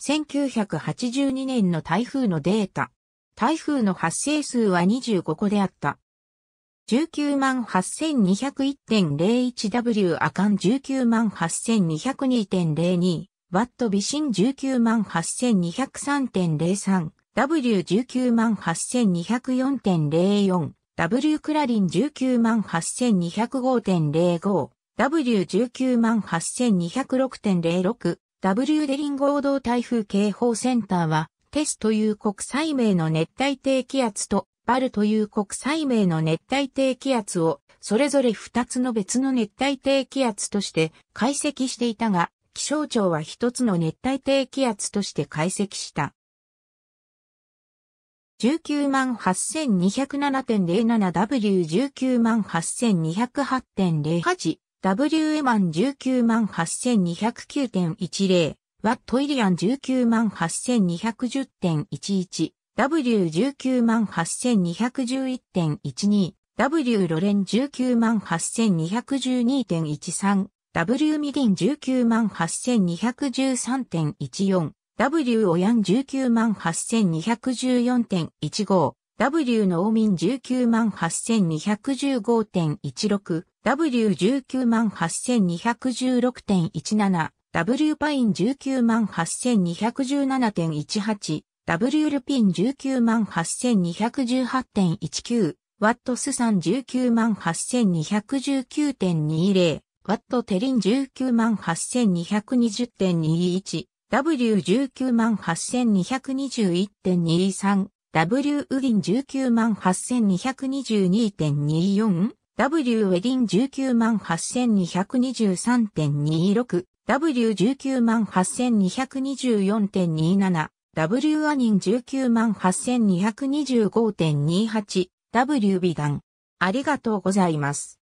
1982年の台風のデータ。台風の発生数は25個であった。198,201.01W アカン198,202.02ワット微心198,203.03 W198,204.04 W クラリン198,205.05 W198,206.06 W デリン合同台風警報センターは、テスという国際名の熱帯低気圧と、バルという国際名の熱帯低気圧を、それぞれ2つの別の熱帯低気圧として解析していたが、気象庁は1つの熱帯低気圧として解析した。198,207.07W198,208.08 WE マン19万8209.10、トイリアン19万8210.11、W19 万8211.12、W ロレン19万8212.13、W ミリン19万8213.14、W オヤン19万8214.15、W の大民19 8215.16、W19 8216.17、W パイン19 8217.18、W ルピン19 8218.19、ワットスさん19 8219.20、ワットテリン19 8220.21、W19 8221.23、W ウディン19 8222.24、W ウェディン19 8223.26、W 19 8224.27、W アニン19 8225.28、W ビガン。ありがとうございます。